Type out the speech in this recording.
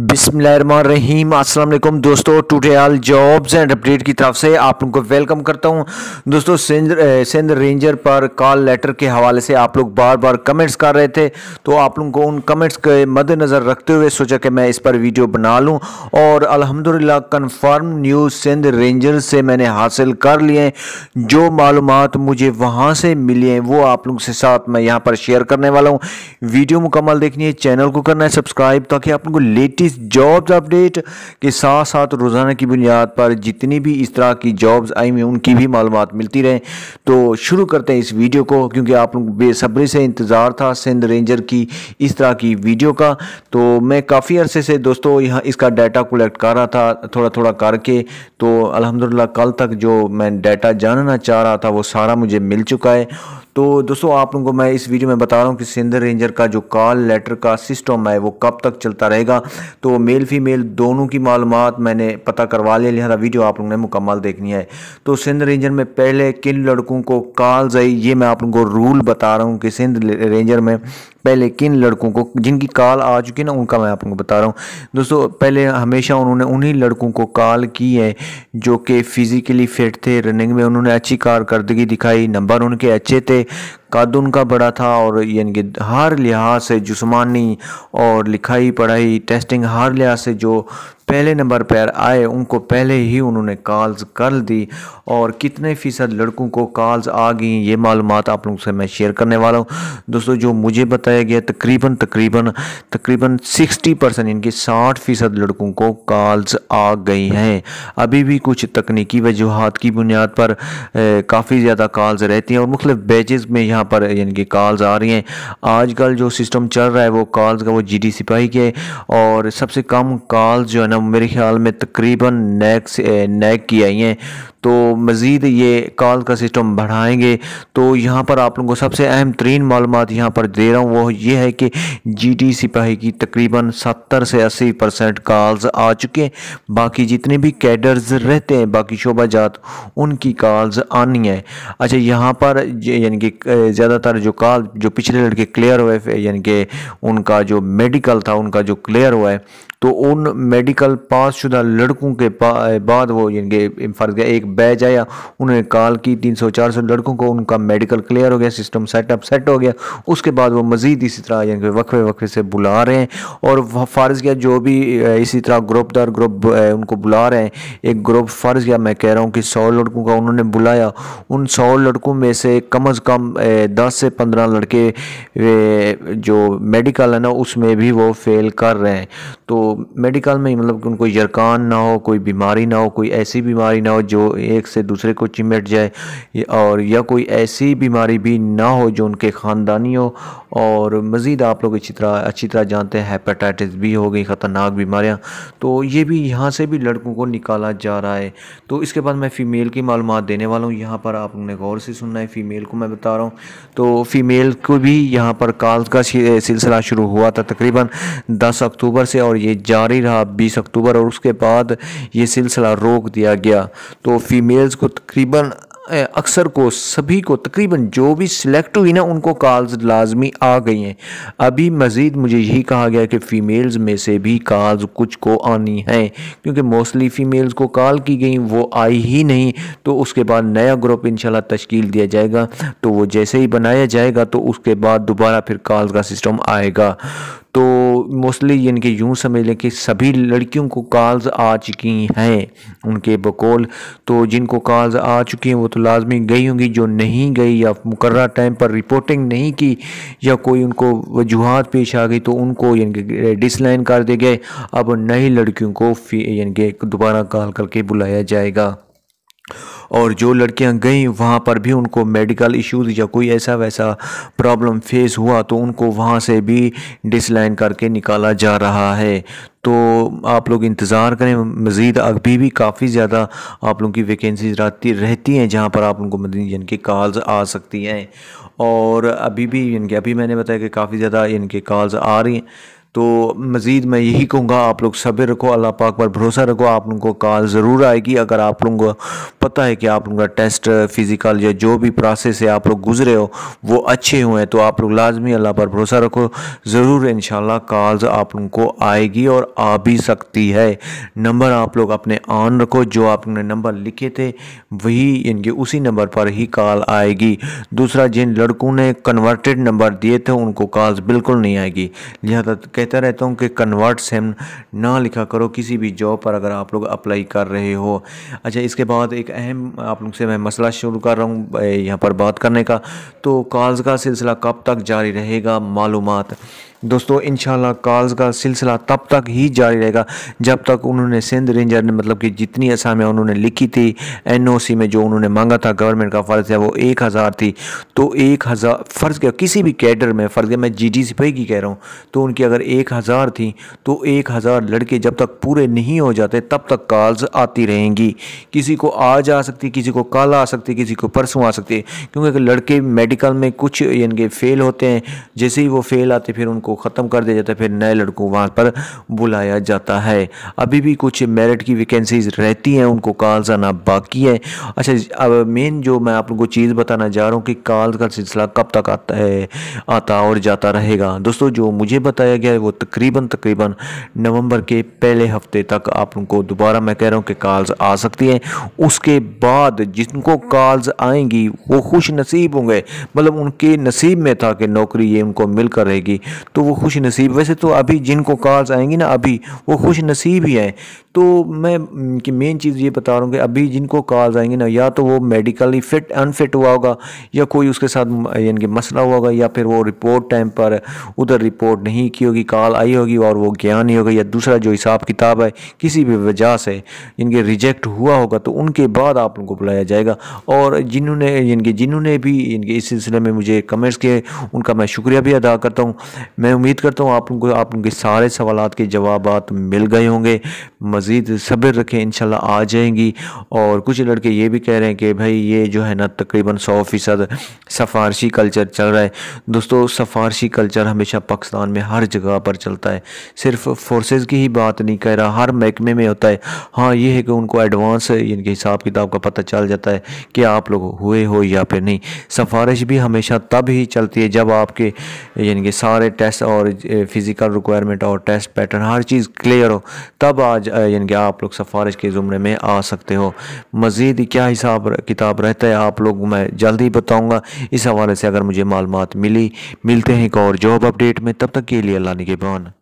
बिसमीम अल्लाम दोस्तों टूटेल जॉब्स एंड अपडेट की तरफ से आप लोग को वेलकम करता हूं दोस्तों सिंध सिंध रेंजर पर कॉल लेटर के हवाले से आप लोग बार बार कमेंट्स कर रहे थे तो आप लोग को उन कमेंट्स के मद्देनज़र रखते हुए सोचा कि मैं इस पर वीडियो बना लूं और अल्हम्दुलिल्लाह कन्फर्म न्यूज़ सिंध रेंजर से मैंने हासिल कर लिए जो मालूम मुझे वहाँ से मिली हैं वो आप लोगों के साथ मैं यहाँ पर शेयर करने वाला हूँ वीडियो मुकम्मल देखनी है चैनल को करना है सब्सक्राइब ताकि आप लोग को लेटेस्ट लेटेस्ट जॉब्स अपडेट के साथ साथ रोज़ाना की बुनियाद पर जितनी भी इस तरह की जॉब्स आई हुई उनकी भी मालूम मिलती रहें तो शुरू करते हैं इस वीडियो को क्योंकि आप लोग बेसब्री से इंतज़ार था सिंध रेंजर की इस तरह की वीडियो का तो मैं काफ़ी अरसे से दोस्तों यहाँ इसका डाटा कलेक्ट कर रहा था थोड़ा थोड़ा करके तो अलहमदिल्ला कल तक जो मैं डाटा जानना चाह रहा था वो सारा मुझे मिल चुका है तो दोस्तों आप लोगों को मैं इस वीडियो में बता रहा हूँ कि सिंधर रेंजर का जो कॉल लेटर का सिस्टम है वो कब तक चलता रहेगा तो मेल फीमेल दोनों की मालूम मैंने पता करवा लिया लिहाजा वीडियो आप लोगों ने मुकम्मल देखनी है तो सिंध रेंजर में पहले किन लड़कों को कॉल्स आई ये मैं आप लोगों को रूल बता रहा हूँ कि सिंध रेंजर में पहले किन लड़कों को जिनकी कॉल आ चुकी है ना उनका मैं आपको बता रहा हूँ दोस्तों पहले हमेशा उन्होंने उन्हीं लड़कों को कॉल की है जो कि फिज़िकली फिट थे रनिंग में उन्होंने अच्छी कारकर्दगी दिखाई नंबर उनके अच्छे थे कद उनका बड़ा था और यानी कि हर लिहाज से जिसमानी और लिखाई पढ़ाई टेस्टिंग हर लिहाज से जो पहले नंबर पर आए उनको पहले ही उन्होंने कॉल्स कर दी और कितने फ़ीसद लड़कों को कॉल्स आ गई ये मालूम आप लोगों से मैं शेयर करने वाला हूँ दोस्तों जो मुझे बताया गया तकरीबन तकरीबन तकरीबन सिक्सटी परसेंट इनकी कि साठ फ़ीसद लड़कों को कॉल्स आ गई हैं अभी भी कुछ तकनीकी वजूहत की बुनियाद पर काफ़ी ज़्यादा कॉल्स रहती हैं और मुख्तु बैचेज़ में यहाँ पर यानी कि कॉल्स आ रही हैं कल जो सिस्टम चल रहा है वो कॉल्स का वो जी डी सिपाही के और सबसे कम कॉल्स जो है ना मेरे ख्याल में तकरीबन नैक से नैक की आई हैं तो मज़ीद ये कॉल का सिस्टम बढ़ाएंगे तो यहाँ पर आप लोगों को सबसे अहम तरीन मालूम यहाँ पर दे रहा हूँ वो ये है कि जी टी सिपाही की तकरीबन सत्तर से अस्सी परसेंट कॉल्स आ चुके हैं बाकी जितने भी कैडर्स रहते हैं बाकी शोबा जात उनकी कॉल्स आनी है अच्छा यहाँ पर यानी कि ज़्यादातर जो कॉल जो पिछले लड़के क्लियर हुए यानी कि उनका जो मेडिकल था उनका जो क्लियर हुआ है तो उन मेडिकल पास शुदा लड़कों के बाद वो यानी कि फर्ज एक बैच आया उन्होंने कॉल की 300-400 लड़कों को उनका मेडिकल क्लियर हो गया सिस्टम सेटअप सेट हो गया उसके बाद वो मज़ीद इसी तरह यानी कि वक्फे वक्फे से बुला रहे हैं और फ़र्ज़ किया जो भी इसी तरह ग्रुप दर ग्रुप उनको बुला रहे हैं एक ग्रुप फ़र्ज़ किया मैं कह रहा हूँ कि सौ लड़कों का उन्होंने बुलाया उन सौ लड़कों में से कम अज़ कम दस से पंद्रह लड़के जो मेडिकल है ना उसमें भी वो फेल कर रहे हैं तो मेडिकल में मतलब कि उनको यरकान ना हो कोई बीमारी ना हो कोई ऐसी बीमारी ना हो जो एक से दूसरे को चिमट जाए और या कोई ऐसी बीमारी भी ना हो जो उनके ख़ानदानी हो और मज़ीद आप लोग अच्छी तरह अच्छी तरह जानते हैं हेपेटाइटिस भी हो गई ख़तरनाक बीमारियाँ तो ये भी यहाँ से भी लड़कों को निकाला जा रहा है तो इसके बाद मैं फ़ीमेल की मालूम देने वाला हूँ यहाँ पर आप लोगों ने गौर से सुनना है फ़ीमेल को मैं बता रहा हूँ तो फ़ीमेल को भी यहाँ पर काल का सिलसिला शुरू हुआ था तकरीबन दस अक्टूबर से और ये जारी रहा बीस अक्टूबर और उसके बाद ये सिलसिला रोक दिया गया तो फीमेल्स को तकरीबन अक्सर को सभी को तकरीबन जो भी सिलेक्ट हुई ना उनको कॉल्स लाजमी आ गई हैं अभी मज़ीद मुझे यही कहा गया कि फ़ीमेल्स में से भी कॉल्स कुछ को आनी हैं क्योंकि मोस्टली फ़ीमेल्स को कॉल की गई वो आई ही नहीं तो उसके बाद नया ग्रुप इन तश्कील दिया जाएगा तो वो जैसे ही बनाया जाएगा तो उसके बाद दोबारा फिर कॉल्स का सिस्टम आएगा तो मोस्टली यानी कि यूँ समझ लें कि सभी लड़कियों को कॉल्स आ चुकी हैं उनके बकोल तो जिनको कॉल्स आ चुकी हैं वो तो लाजमी गई होंगी जो नहीं गई या मुकर टाइम पर रिपोर्टिंग नहीं की या कोई उनको वजूहत पेश आ गई तो उनको यानी कि डिसलाइन कर दिए गए अब नई लड़कियों को यानी कि दोबारा कॉल करके बुलाया जाएगा और जो लड़कियां गईं वहां पर भी उनको मेडिकल इश्यूज या कोई ऐसा वैसा प्रॉब्लम फेस हुआ तो उनको वहां से भी डिसलाइन करके निकाला जा रहा है तो आप लोग इंतज़ार करें मज़ीद अभी भी काफ़ी ज़्यादा आप लोगों की वैकेंसीज रहती रहती हैं जहाँ पर आप लोगों को यानी के कॉल्स आ सकती हैं और अभी भी इनके अभी मैंने बताया कि काफ़ी ज़्यादा इनके कॉल्स आ रही हैं तो मज़ीद मैं यही कहूँगा आप लोग सब्र रखो अल्लाह पाक पर भरोसा रखो आप लोगों को कॉल ज़रूर आएगी अगर आप लोगों को पता है कि आप लोगों का टेस्ट फ़िज़िकल या जो भी प्रोसेस है आप लोग गुजरे हो वो अच्छे हुए हैं तो आप लोग लाजमी अल्लाह पर भरोसा रखो ज़रूर इन कॉल्स आप लोगों को आएगी और आ भी सकती है नंबर आप लोग अपने ऑन रखो जो आपने नंबर लिखे थे वही इनके उसी नंबर पर ही कॉल आएगी दूसरा जिन लड़कों ने कन्वर्टेड नंबर दिए थे उनको कॉल्स बिल्कुल नहीं आएगी लिहाजा कहता रहता हूँ कि कन्वर्ट सेम ना लिखा करो किसी भी जॉब पर अगर आप लोग अप्लाई कर रहे हो अच्छा इसके बाद एक अहम आप लोग से मैं मसला शुरू कर रहा हूँ यहाँ पर बात करने का तो कॉल्स का सिलसिला कब तक जारी रहेगा मालूम दोस्तों इन कॉल्स का सिलसिला तब तक ही जारी रहेगा जब तक उन्होंने सिंध रेंजर ने मतलब कि जितनी असामियाँ उन्होंने लिखी थी एनओसी में जो उन्होंने मांगा था गवर्नमेंट का फ़र्ज है वो एक हज़ार थी तो एक हज़ार फ़र्ज़ क्या किसी भी कैडर में फ़र्ज़ मैं जी डी सिपाही की कह रहा हूँ तो उनकी अगर एक हज़ार थी तो एक हज़ार लड़के जब तक पूरे नहीं हो जाते तब तक कॉल्स आती रहेंगी किसी को आज आ सकती किसी को कल आ सकती किसी को परसों आ सकती है क्योंकि लड़के मेडिकल में कुछ यानी कि फ़ेल होते हैं जैसे ही वो फ़ेल आते फिर उनको को ख़त्म कर दिया जाता है फिर नए लड़कों वहाँ पर बुलाया जाता है अभी भी कुछ मेरिट की वैकेंसीज रहती हैं उनको कॉल्स आना बाकी है अच्छा अब मेन जो मैं आप लोगों को चीज़ बताना चाह रहा हूँ कि कॉल का सिलसिला कब तक आता है आता और जाता रहेगा दोस्तों जो मुझे बताया गया है वो तकरीबन तकरीबन नवंबर के पहले हफ्ते तक आप लोगों को दोबारा मैं कह रहा हूँ कि कॉल्स आ सकती हैं उसके बाद जिनको कॉल्स आएंगी वो खुश नसीब होंगे मतलब उनके नसीब में था कि नौकरी ये उनको मिलकर रहेगी तो तो वो खुश नसीब वैसे तो अभी जिनको कॉल्स आएंगी ना अभी वो खुश नसीब ही हैं तो मैं कि मेन चीज़ ये बता रहा हूँ कि अभी जिनको कॉल्स आएंगे ना या तो वो मेडिकली फिट अनफिट हुआ होगा या कोई उसके साथ यानी कि मसला हुआ होगा या फिर वो रिपोर्ट टाइम पर उधर रिपोर्ट नहीं की होगी कॉल आई होगी और वो ज्ञान नहीं होगा या दूसरा जो हिसाब किताब है किसी भी वजह से इनके रिजेक्ट हुआ होगा तो उनके बाद आप उनको बुलाया जाएगा और जिन्होंने यानी जिन्होंने भी इनके इस सिलसिले में मुझे कमेंट्स किए उनका मैं शुक्रिया भी अदा करता हूँ मैं उम्मीद करता हूँ आप उनको आप उनके सारे सवाल के जवाब मिल गए होंगे मज़ीद सब्र रखें इन आ जाएंगी और कुछ लड़के ये भी कह रहे हैं कि भाई ये जो है ना तकरीबन सौ फ़ीसद सफ़ारशी कल्चर चल रहा है दोस्तों सफ़ारशी कल्चर हमेशा पाकिस्तान में हर जगह पर चलता है सिर्फ फोर्सेज की ही बात नहीं कह रहा हर महकमे में होता है हाँ ये है कि उनको एडवांस इनके हिसाब किताब का पता चल जाता है कि आप लोग हुए हो या फिर नहीं सफारिश भी हमेशा तब ही चलती है जब आपके यानी कि सारे टेस्ट और फिज़िकल रिक्वायरमेंट और टेस्ट पैटर्न हर चीज़ क्लियर हो तब आज मुतन किया आप लोग सफारिश के ज़ुमरे में आ सकते हो मज़ीद क्या हिसाब किताब रहता है आप लोग मैं जल्द ही बताऊँगा इस हवाले से अगर मुझे मालूम मिली मिलते हैं एक और जॉब अपडेट में तब तक के लिए अल्लाह के निगेबान